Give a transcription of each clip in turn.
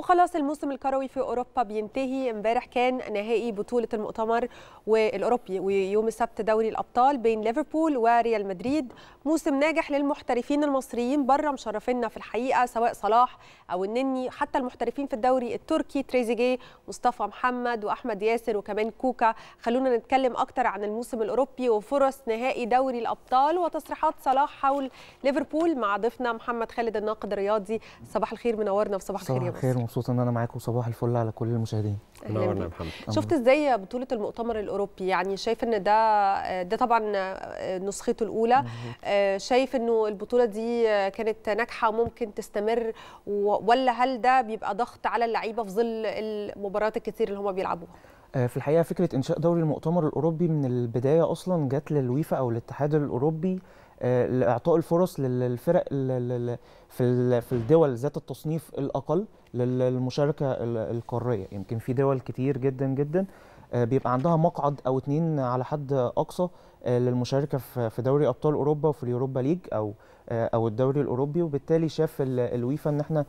وخلاص الموسم الكروي في اوروبا بينتهي امبارح كان نهائي بطوله المؤتمر والاوروبي ويوم السبت دوري الابطال بين ليفربول وريال مدريد موسم ناجح للمحترفين المصريين بره مشرفينا في الحقيقه سواء صلاح او النني حتى المحترفين في الدوري التركي تريزيجيه مصطفى محمد واحمد ياسر وكمان كوكا خلونا نتكلم اكتر عن الموسم الاوروبي وفرص نهائي دوري الابطال وتصريحات صلاح حول ليفربول مع ضيفنا محمد خالد الناقد الرياضي صباح الخير منورنا وصباح صباح الخير يا مبسوط ان انا معاكم صباح الفل على كل المشاهدين نورنا يا محمد شفت ازاي بطوله المؤتمر الاوروبي يعني شايف ان ده ده طبعا آه، نسخته الاولى آه، شايف انه البطوله دي آه، كانت ناجحه ممكن تستمر ولا هل ده بيبقى ضغط على اللعيبه في ظل المباريات الكتير اللي هم بيلعبوها في الحقيقه فكره انشاء دوري المؤتمر الاوروبي من البدايه اصلا جت للويفا او الاتحاد الاوروبي آه، لاعطاء الفرص للفرق في في الدول ذات التصنيف الاقل للمشاركه القاريه يمكن في دول كتير جدا جدا آه، بيبقى عندها مقعد او اتنين على حد اقصى آه، للمشاركه في دوري ابطال اوروبا وفي اليوروبا ليج او او الدوري الاوروبي وبالتالي شاف الويفا ان احنا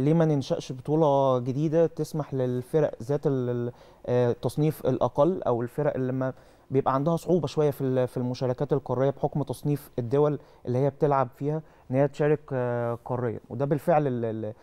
ليه ما ننشاش بطوله جديده تسمح للفرق ذات التصنيف الاقل او الفرق اللي ما بيبقى عندها صعوبه شويه في في المشاركات القاريه بحكم تصنيف الدول اللي هي بتلعب فيها ان هي تشارك آه، قاريا وده بالفعل اللي,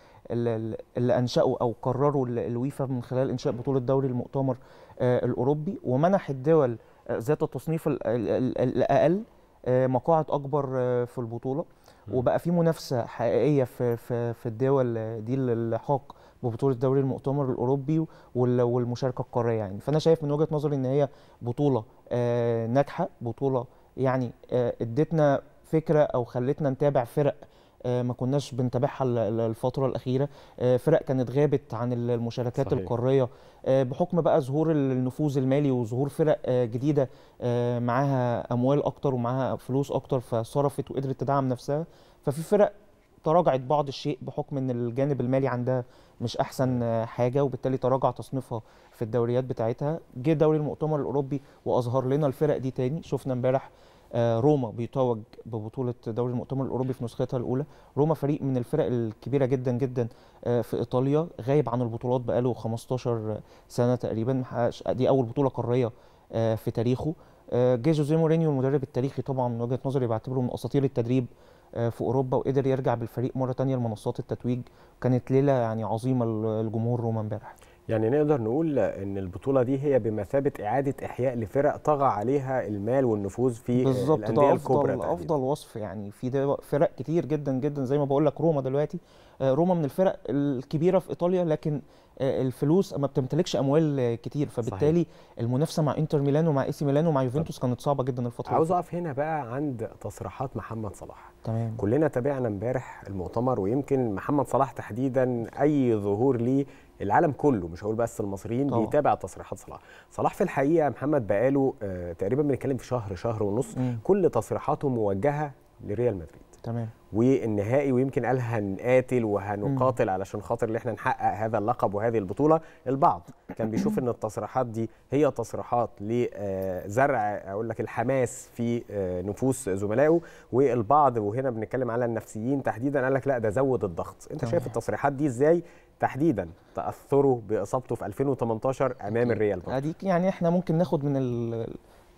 اللي انشاه او قرروا الويفا من خلال انشاء بطوله دوري المؤتمر آه، الاوروبي ومنح الدول آه، ذات التصنيف الاقل مقاعد اكبر في البطوله وبقى في منافسه حقيقيه في في في الدول دي للحاق ببطوله دوري المؤتمر الاوروبي والمشاركه القاريه يعني فانا شايف من وجهه نظري ان هي بطوله آه، ناجحه بطوله يعني آه، ادتنا فكره او خلتنا نتابع فرق آه، ما كناش بنتابعها الفترة الأخيرة فرق كانت غابت عن المشاركات صحيح. القارية بحكم بقى ظهور النفوذ المالي وظهور فرق جديدة معاها أموال أكتر ومعاها فلوس أكتر فصرفت وقدرت تدعم نفسها ففي فرق تراجعت بعض الشيء بحكم ان الجانب المالي عندها مش احسن حاجه وبالتالي تراجع تصنيفها في الدوريات بتاعتها جه دوري المؤتمر الاوروبي واظهر لنا الفرق دي تاني شفنا امبارح آه، روما بيتوج ببطولة دوري المؤتمر الأوروبي في نسختها الأولى روما فريق من الفرق الكبيرة جدا جدا آه، في إيطاليا غايب عن البطولات بقاله 15 سنة تقريبا دي أول بطولة قارية آه، في تاريخه جه جوزيه مورينيو المدرب التاريخي طبعا من وجهه نظري بعتبره من اساطير التدريب آه، في اوروبا وقدر يرجع بالفريق مره تانية لمنصات التتويج كانت ليله يعني عظيمه لجمهور روما امبارح يعني نقدر نقول ان البطوله دي هي بمثابه اعاده احياء لفرق طغى عليها المال والنفوذ في بالظبط الانديه الكبرى بالظبط افضل وصف يعني في فرق كتير جدا جدا زي ما بقول لك روما دلوقتي آه، روما من الفرق الكبيره في ايطاليا لكن آه، الفلوس ما بتمتلكش اموال كتير فبالتالي صحيح. المنافسه مع انتر ميلانو مع اي سي ميلانو مع يوفنتوس كانت صعبه جدا الفتره عاوز اقف هنا بقى عند تصريحات محمد صلاح تمام كلنا تابعنا امبارح المؤتمر ويمكن محمد صلاح تحديدا اي ظهور ليه العالم كله مش هقول بس المصريين طبعا. بيتابع تصريحات صلاح صلاح في الحقيقه يا محمد بقاله آه تقريبا بنتكلم في شهر شهر ونص مم. كل تصريحاته موجهه لريال مدريد تمام والنهائي ويمكن قال هنقاتل وهنقاتل مم. علشان خاطر اللي احنا نحقق هذا اللقب وهذه البطوله البعض كان بيشوف ان التصريحات دي هي تصريحات لزرع آه، اقول لك الحماس في آه، نفوس زملائه والبعض وهنا بنتكلم على النفسيين تحديدا قال لك لا ده زود الضغط انت شايف التصريحات دي ازاي تحديدا تاثره باصابته في 2018 امام الريال برضه اديك يعني, يعني احنا ممكن ناخد من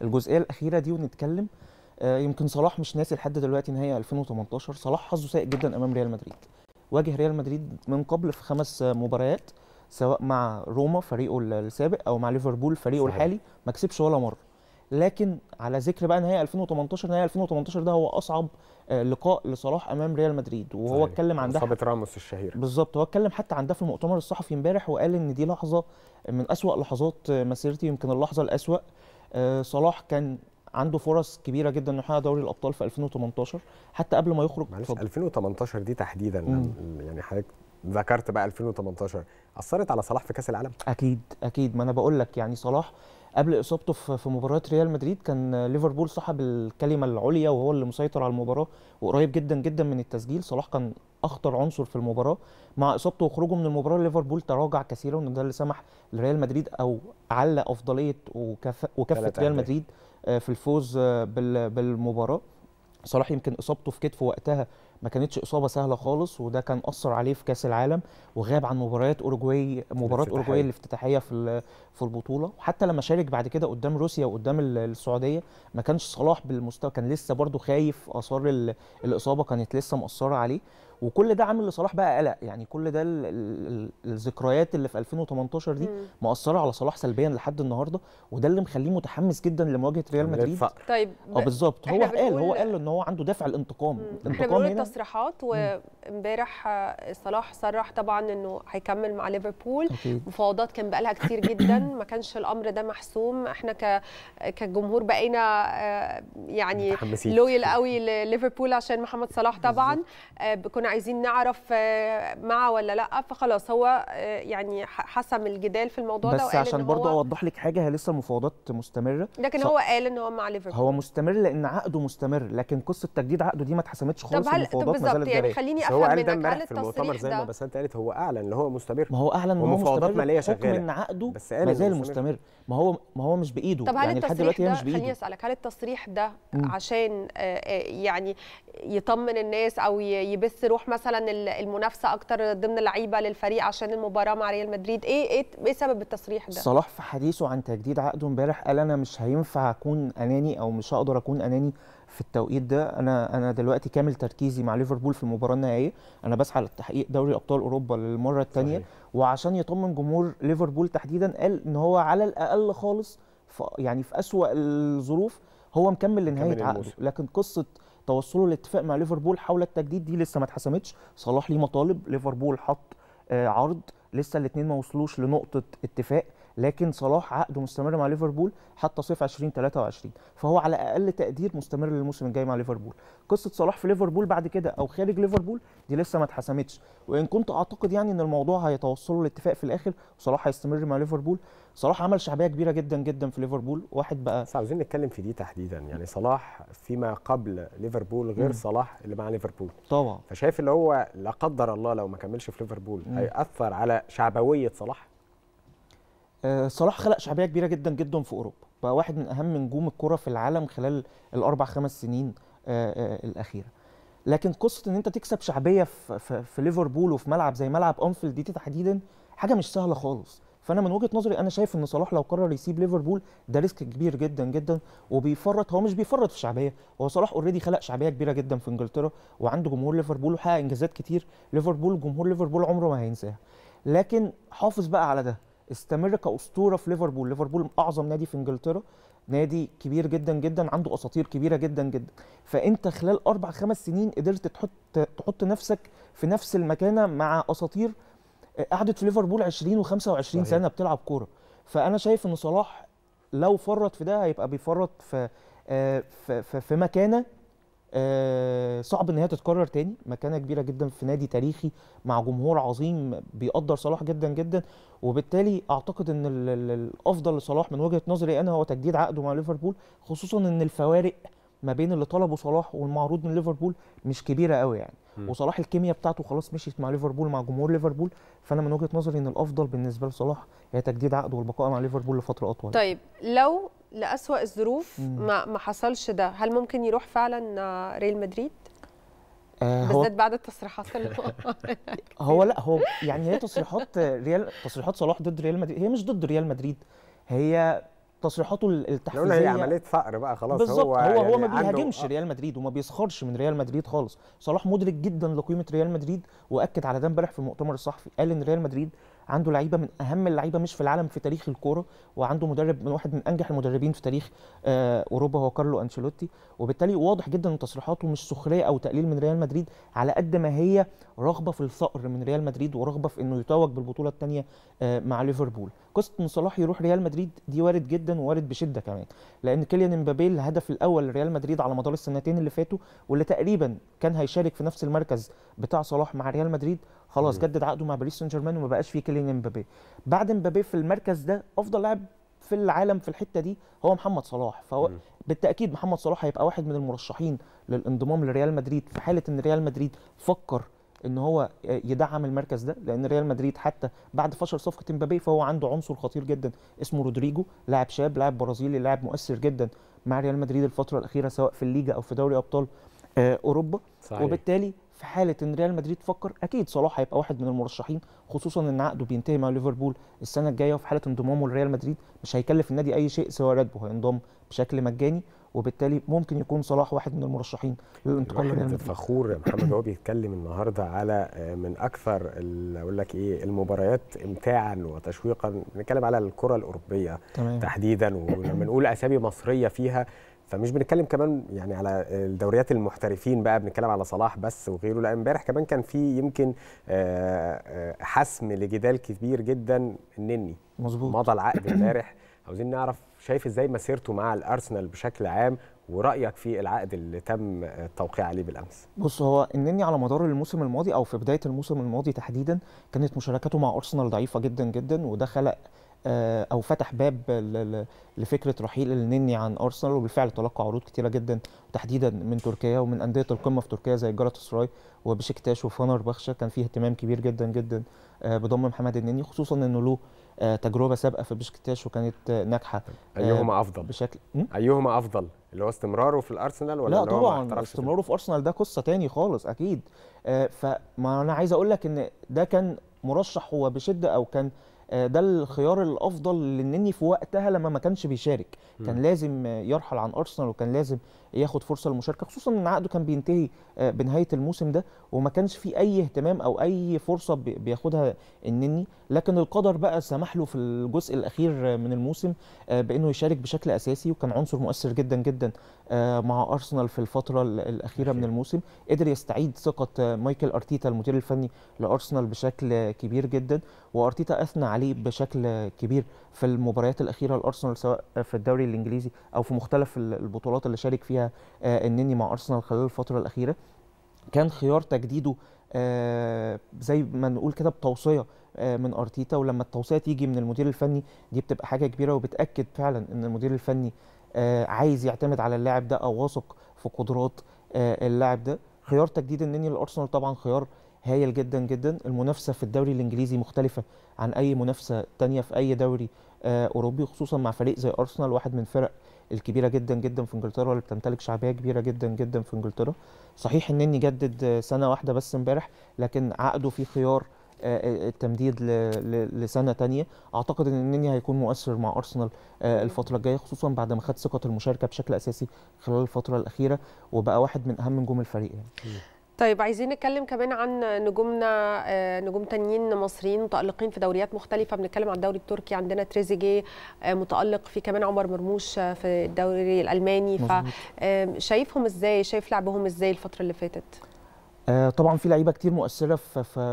الجزئيه الاخيره دي ونتكلم آه، يمكن صلاح مش ناسي لحد دلوقتي نهائي 2018 صلاح حظه سيء جدا امام ريال مدريد واجه ريال مدريد من قبل في خمس مباريات سواء مع روما فريقه السابق او مع ليفربول فريقه صحيح. الحالي ما كسبش ولا مره لكن على ذكر بقى نهائي 2018 نهائي 2018 ده هو اصعب آه، لقاء لصلاح امام ريال مدريد وهو صحيح. اتكلم عن ده اصابه راموس الشهيره بالظبط هو اتكلم حتى عن ده في المؤتمر الصحفي امبارح وقال ان دي لحظه من اسوا لحظات مسيرتي يمكن اللحظه الاسوا آه، صلاح كان عنده فرص كبيره جدا انه يحقق دوري الابطال في 2018 حتى قبل ما يخرج معلش 2018 دي تحديدا مم. يعني حضرتك ذكرت بقى 2018 اثرت على صلاح في كاس العالم اكيد اكيد ما انا بقول لك يعني صلاح قبل اصابته في مباراه ريال مدريد كان ليفربول صاحب الكلمه العليا وهو اللي مسيطر على المباراه وقريب جدا جدا من التسجيل صلاح كان اخطر عنصر في المباراه مع اصابته وخروجه من المباراه ليفربول تراجع كثيرا وده اللي سمح لريال مدريد او على افضليه وكف وكفه ريال مدريد آه، في الفوز آه، بالمباراه صلاح يمكن اصابته في كتفه وقتها ما كانتش اصابه سهله خالص وده كان اثر عليه في كاس العالم وغاب عن مباريات اورجواي مباراه اورجواي الافتتاحيه في في البطوله وحتى لما شارك بعد كده قدام روسيا وقدام السعوديه ما كانش صلاح بالمستوى كان لسه برده خايف اثار الاصابه كانت لسه مأثره عليه وكل ده عامل لصلاح بقى قلق يعني كل ده الذكريات اللي في 2018 دي مأثره على صلاح سلبيا لحد النهارده وده اللي مخليه متحمس جدا لمواجهه ريال مدريد طيب اه بالظبط هو قال هو قال ان هو عنده دافع الانتقام الانتقام هنا تصريحات وامبارح آه، صلاح صرح طبعا انه هيكمل مع ليفربول مفاوضات كان بقالها كتير جدا ما كانش الامر ده محسوم احنا ك كجمهور بقينا آه، يعني لويل قوي لليفربول عشان محمد صلاح طبعا آه، كنا عايزين نعرف آه، مع ولا لا فخلاص هو آه، يعني حسم الجدال في الموضوع بس ده بس عشان برضه اوضح لك حاجه هي لسه المفاوضات مستمره لكن هو قال ان هو مع ليفربول هو مستمر لان عقده مستمر لكن قصه تجديد عقده دي ما اتحسمتش خالص طب هل طب بالظبط يعني خليني افهم هو قال ده امبارح في المؤتمر زي ما انت قالت هو اعلن ان هو مستمر ما هو اعلن ان هو مستمر ماليه شغاله ان عقده ما زال مستمر ما هو ما هو مش بايده طب يعني لحد دلوقتي مش بايده خليني اسالك هل التصريح ده عشان آه، يعني يطمن الناس او يبث روح تروح مثلا المنافسه اكتر ضمن لعيبه للفريق عشان المباراه مع ريال مدريد ايه ايه ايه سبب التصريح ده صلاح في حديثه عن تجديد عقده امبارح قال انا مش هينفع اكون اناني او مش هقدر اكون اناني في التوقيت ده انا انا دلوقتي كامل تركيزي مع ليفربول في المباراه النهائيه انا بسعى لتحقيق دوري ابطال اوروبا للمره الثانيه وعشان يطمن جمهور ليفربول تحديدا قال ان هو على الاقل خالص يعني في اسوا الظروف هو مكمل لنهايه عقده لكن قصه توصله لاتفاق مع ليفربول حول التجديد دي لسه ما اتحسمتش صلاح ليه مطالب ليفربول حط آه، عرض لسه الاثنين ما وصلوش لنقطه اتفاق لكن صلاح عقده مستمر مع ليفربول حتى صيف 2023 فهو على اقل تقدير مستمر للموسم الجاي مع ليفربول قصه صلاح في ليفربول بعد كده او خارج ليفربول دي لسه ما اتحسمتش وان كنت اعتقد يعني ان الموضوع هيتوصلوا لاتفاق في الاخر وصلاح هيستمر مع ليفربول صلاح عمل شعبيه كبيره جدا جدا في ليفربول واحد بقى بس عاوزين نتكلم في دي تحديدا يعني صلاح فيما قبل ليفربول غير مم. صلاح اللي مع ليفربول طبعا فشايف اللي هو لا قدر الله لو ما كملش في ليفربول هياثر على شعبويه صلاح آه، صلاح خلق شعبيه كبيره جدا جدا في اوروبا بقى واحد من اهم نجوم الكره في العالم خلال الاربع خمس سنين آه، آه، الاخيره لكن قصه ان انت تكسب شعبيه في, في, ليفربول وفي ملعب زي ملعب انفيلد دي تحديدا حاجه مش سهله خالص فانا من وجهه نظري انا شايف ان صلاح لو قرر يسيب ليفربول ده ريسك كبير جدا جدا وبيفرط هو مش بيفرط في شعبيه هو صلاح اوريدي خلق شعبيه كبيره جدا في انجلترا وعنده جمهور ليفربول وحقق انجازات كتير ليفربول جمهور ليفربول عمره ما هينساها لكن حافظ بقى على ده استمر كاسطوره في ليفربول ليفربول اعظم نادي في انجلترا نادي كبير جدا جدا عنده اساطير كبيره جدا جدا فانت خلال اربع خمس سنين قدرت تحط تحط نفسك في نفس المكانه مع اساطير آه، قعدت في ليفربول 20 و25 سنه بتلعب كوره فانا شايف ان صلاح لو فرط في ده هيبقى بيفرط في آه، في, في مكانه آه، صعب ان هي تتكرر تاني مكانه كبيره جدا في نادي تاريخي مع جمهور عظيم بيقدر صلاح جدا جدا وبالتالي اعتقد ان الافضل لصلاح من وجهه نظري انا هو تجديد عقده مع ليفربول خصوصا ان الفوارق ما بين اللي طلبه صلاح والمعروض من ليفربول مش كبيره قوي يعني وصلاح الكيمياء بتاعته خلاص مشيت مع ليفربول مع جمهور ليفربول فانا من وجهه نظري ان الافضل بالنسبه لصلاح هي تجديد عقده والبقاء مع ليفربول لفتره اطول طيب لو لأسوأ الظروف ما ما حصلش ده هل ممكن يروح فعلا آه، ريال مدريد آه بالذات بعد التصريحات اللي هو هو لا هو يعني هي تصريحات ريال تصريحات صلاح ضد ريال مدريد هي مش ضد ريال مدريد هي تصريحاته التحفيزيه هي عمليه فقر بقى خلاص بالظبط هو هو, يعني هو ما بيهاجمش آه. ريال مدريد وما بيسخرش من ريال مدريد خالص صلاح مدرك جدا لقيمه ريال مدريد واكد على ده امبارح في المؤتمر الصحفي قال ان ريال مدريد عنده لعيبه من اهم اللعيبه مش في العالم في تاريخ الكوره وعنده مدرب من واحد من انجح المدربين في تاريخ آه، اوروبا هو كارلو انشيلوتي وبالتالي واضح جدا ان تصريحاته مش سخريه او تقليل من ريال مدريد على قد ما هي رغبه في الثأر من ريال مدريد ورغبه في انه يتوج بالبطوله الثانيه آه، مع ليفربول قصه ان صلاح يروح ريال مدريد دي وارد جدا وارد بشده كمان لان كيليان امبابي الهدف الاول لريال مدريد على مدار السنتين اللي فاتوا واللي تقريبا كان هيشارك في نفس المركز بتاع صلاح مع ريال مدريد خلاص جدد عقده مع باريس سان جيرمان وما بقاش فيه كيلين امبابي بعد امبابي في المركز ده افضل لاعب في العالم في الحته دي هو محمد صلاح فهو مم. بالتاكيد محمد صلاح هيبقى واحد من المرشحين للانضمام لريال مدريد في حاله ان ريال مدريد فكر ان هو يدعم المركز ده لان ريال مدريد حتى بعد فشل صفقه امبابي فهو عنده عنصر خطير جدا اسمه رودريجو لاعب شاب لاعب برازيلي لاعب مؤثر جدا مع ريال مدريد الفتره الاخيره سواء في الليجا او في دوري ابطال آه، اوروبا صحيح. وبالتالي في حاله ان ريال مدريد فكر اكيد صلاح هيبقى واحد من المرشحين خصوصا ان عقده بينتهي مع ليفربول السنه الجايه وفي حاله انضمامه لريال مدريد مش هيكلف النادي اي شيء سوى راتبه هينضم بشكل مجاني وبالتالي ممكن يكون صلاح واحد من المرشحين للانتقال لريال مدريد فخور يا محمد هو بيتكلم النهارده على آه، من اكثر اقول لك ايه المباريات امتاعا وتشويقا بنتكلم على الكره الاوروبيه تمام. تحديدا ولما نقول اسامي مصريه فيها فمش بنتكلم كمان يعني على الدوريات المحترفين بقى بنتكلم على صلاح بس وغيره لا امبارح كمان كان في يمكن آه، آه، حسم لجدال كبير جدا النني مظبوط مضى العقد امبارح عاوزين نعرف شايف ازاي مسيرته مع الارسنال بشكل عام ورايك في العقد اللي تم التوقيع عليه بالامس بص هو النني على مدار الموسم الماضي او في بدايه الموسم الماضي تحديدا كانت مشاركته مع ارسنال ضعيفه جدا جدا وده خلق آه، او فتح باب لفكره رحيل النني عن ارسنال وبالفعل تلقى عروض كتيره جدا تحديدا من تركيا ومن انديه القمه في تركيا زي سراي وبشكتاش بخشة كان فيه اهتمام كبير جدا جدا آه، بضم محمد النني خصوصا انه له آه، تجربه سابقه في بشكتاش وكانت ناجحه ايهما افضل بشكل ايهما افضل اللي هو استمراره في الارسنال ولا لا طبعا استمراره في ارسنال ده قصه تاني خالص اكيد فما انا عايز اقول لك ان ده كان مرشح هو بشده او كان آه، ده الخيار الافضل للنني في وقتها لما ما كانش بيشارك كان لازم يرحل عن ارسنال وكان لازم ياخد فرصه للمشاركه خصوصا ان عقده كان بينتهي آه، بنهايه الموسم ده وما كانش في اي اهتمام او اي فرصه بياخدها النني لكن القدر بقى سمح له في الجزء الاخير من الموسم آه، بانه يشارك بشكل اساسي وكان عنصر مؤثر جدا جدا مع ارسنال في الفتره الاخيره من الموسم قدر يستعيد ثقه مايكل ارتيتا المدير الفني لارسنال بشكل كبير جدا وارتيتا اثنى عليه عليه بشكل كبير في المباريات الاخيره لارسنال سواء في الدوري الانجليزي او في مختلف البطولات اللي شارك فيها آه، النني مع ارسنال خلال الفتره الاخيره كان خيار تجديده آه، زي ما نقول كده بتوصيه آه، من ارتيتا ولما التوصيه تيجي من المدير الفني دي بتبقى حاجه كبيره وبتاكد فعلا ان المدير الفني عايز يعتمد على اللاعب ده او واثق في قدرات اللاعب ده خيار تجديد النني لارسنال طبعا خيار هايل جدا جدا المنافسه في الدوري الانجليزي مختلفه عن اي منافسه تانية في اي دوري آه، اوروبي خصوصا مع فريق زي ارسنال واحد من الفرق الكبيره جدا جدا في انجلترا اللي بتمتلك شعبيه كبيره جدا جدا في انجلترا صحيح إني جدد آه، سنه واحده بس امبارح لكن عقده في خيار آه، التمديد لسنه تانية اعتقد ان النني هيكون مؤثر مع ارسنال الفتره الجايه خصوصا بعد ما خد ثقه المشاركه بشكل اساسي خلال الفتره الاخيره وبقى واحد من اهم نجوم الفريق يعني. طيب عايزين نتكلم كمان عن نجومنا آه، نجوم تانيين مصريين متالقين في دوريات مختلفه بنتكلم عن الدوري التركي عندنا تريزيجيه آه، متالق في كمان عمر مرموش آه، في الدوري الالماني فشايفهم ازاي شايف لعبهم ازاي الفتره اللي فاتت آه، طبعا في لعيبه كتير مؤثره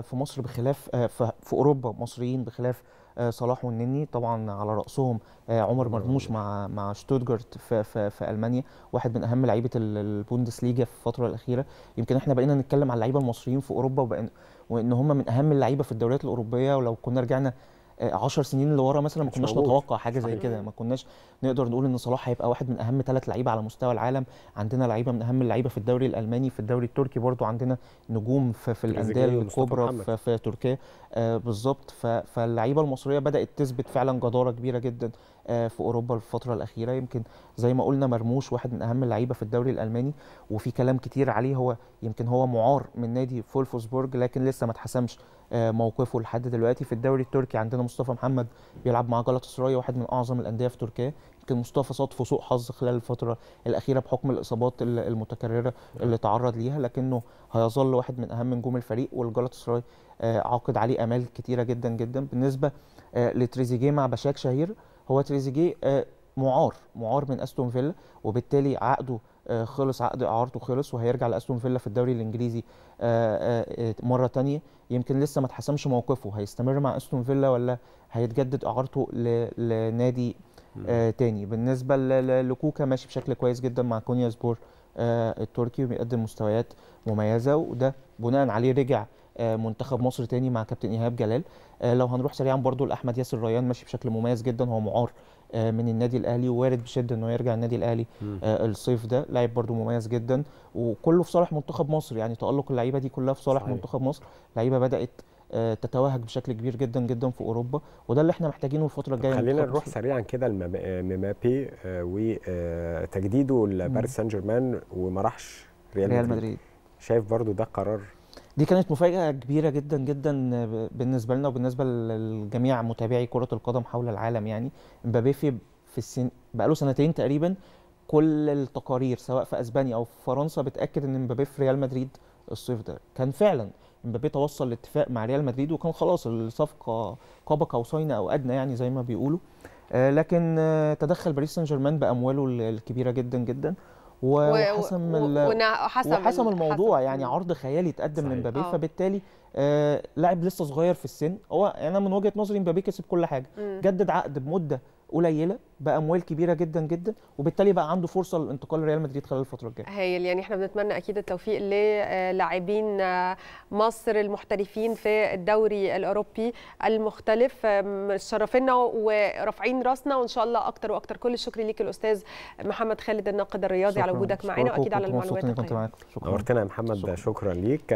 في مصر بخلاف آه، في اوروبا مصريين بخلاف آه، صلاح والنني طبعا على راسهم عمر مرموش مع مع شتوتجارت في, في, في المانيا واحد من اهم لعيبه البوندسليجا في الفتره الاخيره يمكن احنا بقينا نتكلم على اللعيبه المصريين في اوروبا وان هم من اهم اللعيبه في الدوريات الاوروبيه ولو كنا رجعنا 10 آه، سنين اللي ورا مثلا ما كناش نتوقع حاجه زي كده ما كناش نقدر نقول ان صلاح هيبقى واحد من اهم ثلاث لعيبه على مستوى العالم عندنا لعيبه من اهم اللعيبه في الدوري الالماني في الدوري التركي برضو عندنا نجوم في, في الانديه الكبرى في, في تركيا آه بالظبط فاللعيبه المصريه بدات تثبت فعلا جداره كبيره جدا آه في اوروبا الفتره الاخيره يمكن زي ما قلنا مرموش واحد من اهم اللعيبه في الدوري الالماني وفي كلام كتير عليه هو يمكن هو معار من نادي فولفسبورج لكن لسه ما اتحسمش آه، موقفه لحد دلوقتي في الدوري التركي عندنا مصطفى محمد بيلعب مع جلطة سراي واحد من اعظم الانديه في تركيا يمكن مصطفى صادفه سوء حظ خلال الفتره الاخيره بحكم الاصابات المتكرره اللي تعرض ليها لكنه هيظل واحد من اهم نجوم الفريق والجلطة سراي آه، عاقد عليه امال كتيره جدا جدا بالنسبه آه، لتريزيجيه مع بشاك شهير هو تريزيجيه معار معار من استون فيلا وبالتالي عقده آه، خلص عقد اعارته خلص وهيرجع لاستون فيلا في الدوري الانجليزي آه، آه، مره تانية يمكن لسه ما اتحسمش موقفه هيستمر مع استون فيلا ولا هيتجدد اعارته لنادي تاني بالنسبه لكوكا ماشي بشكل كويس جدا مع كونيا سبور التركي وبيقدم مستويات مميزه وده بناء عليه رجع منتخب مصر تاني مع كابتن ايهاب جلال لو هنروح سريعا برضو لاحمد ياسر ريان ماشي بشكل مميز جدا هو معار آه، من النادي الاهلي ووارد بشده انه يرجع النادي الاهلي آه، الصيف ده لاعب برده مميز جدا وكله في صالح منتخب مصر يعني تالق اللعيبه دي كلها في صالح صحيح. منتخب مصر لعيبه بدات آه، تتوهج بشكل كبير جدا جدا في اوروبا وده اللي احنا محتاجينه الفتره الجايه خلينا نروح سريعا كده لمبابي وتجديده لباريس سان جيرمان وما راحش ريال مدريد شايف برده ده قرار دي كانت مفاجأة كبيرة جدا جدا بالنسبة لنا وبالنسبة لجميع متابعي كرة القدم حول العالم يعني امبابي في في السن بقاله سنتين تقريبا كل التقارير سواء في اسبانيا او في فرنسا بتاكد ان امبابي في ريال مدريد الصيف ده كان فعلا امبابي توصل لاتفاق مع ريال مدريد وكان خلاص الصفقه قاب قوسين او ادنى يعني زي ما بيقولوا آه، لكن آه، تدخل باريس سان جيرمان بامواله الكبيره جدا جدا وحسم وحسم, وحسم الموضوع حسم. يعني عرض خيالي اتقدم لمبابي آه. فبالتالي آه لاعب لسه صغير في السن هو انا يعني من وجهه نظري مبابي كسب كل حاجه مم. جدد عقد بمده قليله باموال كبيره جدا جدا وبالتالي بقى عنده فرصه للانتقال لريال مدريد خلال الفتره الجايه هايل يعني احنا بنتمنى اكيد التوفيق للاعبين آه، آه، مصر المحترفين في الدوري الاوروبي المختلف شرفنا ورافعين راسنا وان شاء الله اكتر واكتر كل الشكر ليك الاستاذ محمد خالد الناقد الرياضي على وجودك معانا واكيد على المعلومات شكرا نورتنا يا محمد شكرا, شكرا ليك